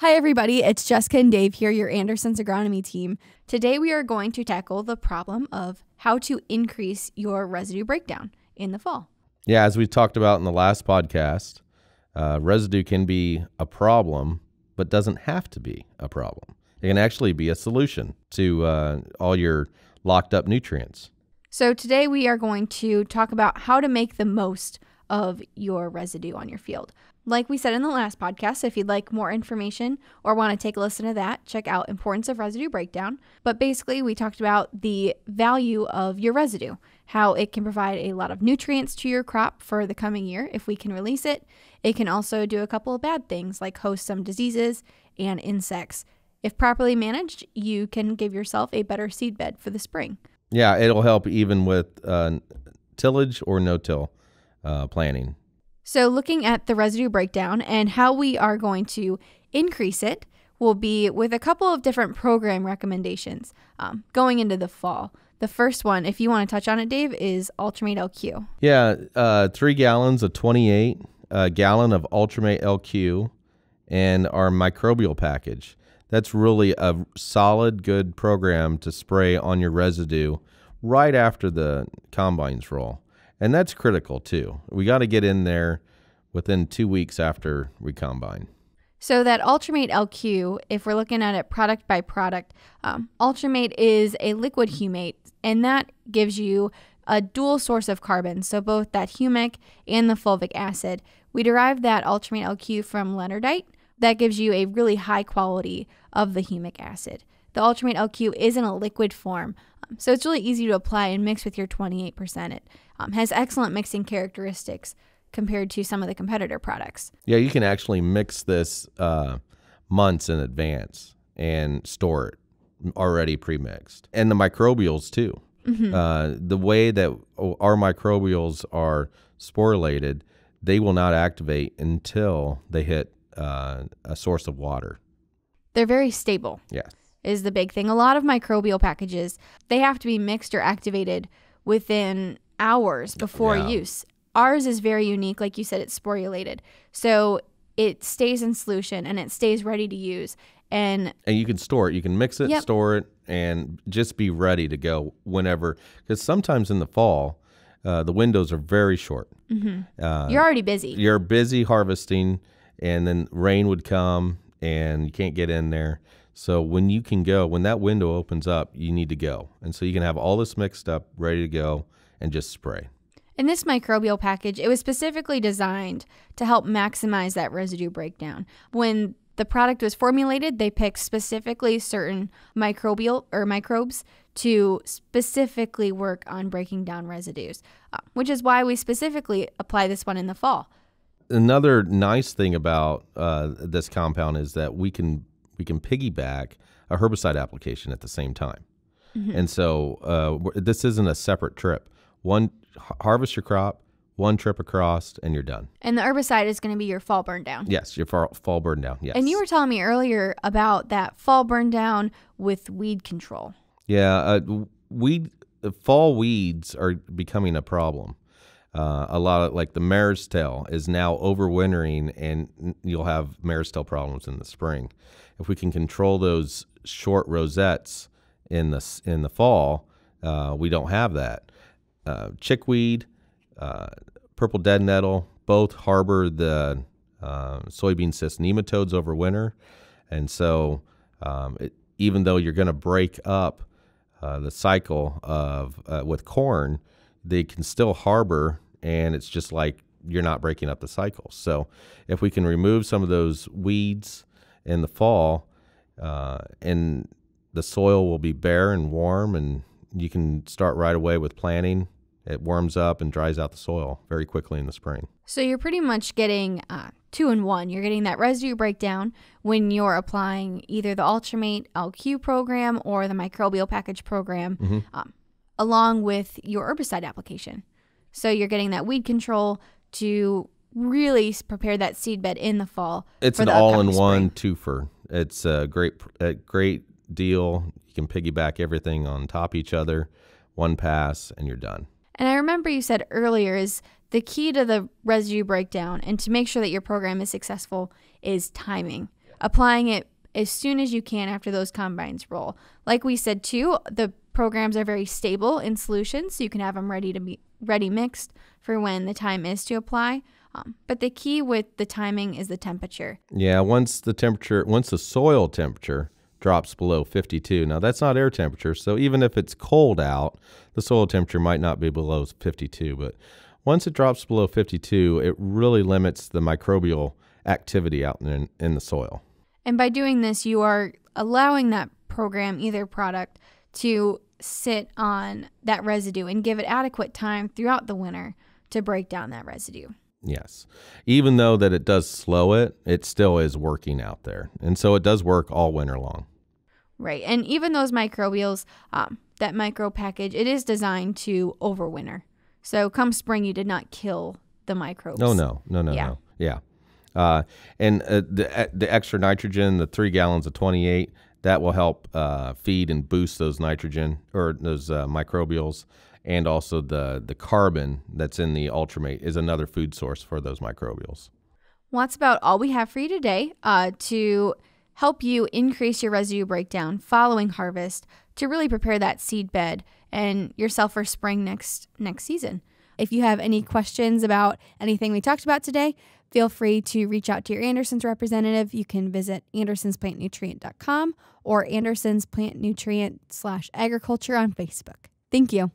Hi, everybody. It's Jessica and Dave here, your Anderson's agronomy team. Today, we are going to tackle the problem of how to increase your residue breakdown in the fall. Yeah, as we talked about in the last podcast, uh, residue can be a problem, but doesn't have to be a problem. It can actually be a solution to uh, all your locked up nutrients. So today we are going to talk about how to make the most of your residue on your field. Like we said in the last podcast, if you'd like more information or want to take a listen to that, check out Importance of Residue Breakdown. But basically, we talked about the value of your residue, how it can provide a lot of nutrients to your crop for the coming year if we can release it. It can also do a couple of bad things like host some diseases and insects. If properly managed, you can give yourself a better seed bed for the spring. Yeah, it'll help even with uh, tillage or no till uh, planning. So, looking at the residue breakdown and how we are going to increase it will be with a couple of different program recommendations um, going into the fall. The first one, if you want to touch on it, Dave, is Ultramate LQ. Yeah, uh, three gallons of 28, a uh, gallon of Ultramate LQ, and our microbial package. That's really a solid, good program to spray on your residue right after the combines roll. And that's critical too. We got to get in there within two weeks after we combine. So that Ultramate LQ, if we're looking at it product by product, um, Ultramate is a liquid humate, and that gives you a dual source of carbon, so both that humic and the fulvic acid. We derive that Ultramate LQ from leonardite, that gives you a really high quality of the humic acid. The Ultramate LQ is in a liquid form, um, so it's really easy to apply and mix with your 28%. It um, has excellent mixing characteristics compared to some of the competitor products. Yeah, you can actually mix this uh, months in advance and store it already pre-mixed, and the microbials too. Mm -hmm. uh, the way that oh, our microbials are sporulated, they will not activate until they hit uh, a source of water. They're very stable. Yes, Is the big thing. A lot of microbial packages, they have to be mixed or activated within hours before yeah. use. Ours is very unique. Like you said, it's sporulated. So it stays in solution and it stays ready to use. And, and you can store it. You can mix it, yep. store it, and just be ready to go whenever. Because sometimes in the fall, uh, the windows are very short. Mm-hmm. Uh, you're already busy. You're busy harvesting and then rain would come and you can't get in there. So when you can go, when that window opens up, you need to go. And so you can have all this mixed up, ready to go, and just spray. In this microbial package, it was specifically designed to help maximize that residue breakdown. When the product was formulated, they picked specifically certain microbial or microbes to specifically work on breaking down residues, uh, which is why we specifically apply this one in the fall another nice thing about uh, this compound is that we can we can piggyback a herbicide application at the same time. Mm-hmm. And so uh, this isn't a separate trip. One harvest your crop, one trip across, and you're done. And the herbicide is going to be your fall burn down. Yes, your fall, fall burn down. Yes. And you were telling me earlier about that fall burn down with weed control. Yeah, uh, weed uh, fall weeds are becoming a problem uh, a lot of like the mare's tail is now overwintering and you'll have mare's tail problems in the spring. If we can control those short rosettes in the, in the fall, uh, we don't have that. Uh, chickweed, uh, purple dead nettle, both harbor the um, soybean cyst nematodes over winter. And so um, it, even though you're going to break up uh, the cycle of uh, with corn – they can still harbor, and it's just like you're not breaking up the cycle. So if we can remove some of those weeds in the fall, uh, and the soil will be bare and warm, and you can start right away with planting. It warms up and dries out the soil very quickly in the spring. So you're pretty much getting uh, two in one. You're getting that residue breakdown when you're applying either the Ultramate LQ program or the microbial package program. Mm-hmm. Um, along with your herbicide application. So you're getting that weed control to really prepare that seed bed in the fall. It's an all-in-one twofer. It's a great, a great deal. You can piggyback everything on top each other, one pass, and you're done. And I remember you said earlier is the key to the residue breakdown and to make sure that your program is successful is timing. Applying it as soon as you can after those combines roll. Like we said too, the programs are very stable in solution, so you can have them ready to be ready mixed for when the time is to apply. Um, but the key with the timing is the temperature. Yeah, once the temperature, once the soil temperature drops below 52. Now, that's not air temperature, so even if it's cold out, the soil temperature might not be below 52, but once it drops below 52, it really limits the microbial activity out in, in the soil. And by doing this, you are allowing that program, either product, to sit on that residue and give it adequate time throughout the winter to break down that residue. Yes. Even though that it does slow it, it still is working out there. And so it does work all winter long. Right. And even those microbials, um, that micro package, it is designed to overwinter. So come spring, you did not kill the microbes. No, oh, no, no, no, yeah. no. Yeah. Uh, and uh, the, uh, the extra nitrogen, the three gallons of 28, that will help uh, feed and boost those nitrogen or those uh, microbials and also the the carbon that's in the ultramate is another food source for those microbials well that's about all we have for you today uh, to help you increase your residue breakdown following harvest to really prepare that seed bed and yourself for spring next next season if you have any questions about anything we talked about today, feel free to reach out to your Anderson's representative. You can visit andersonsplantnutrient.com or Anderson's Plant Nutrient slash agriculture on Facebook. Thank you.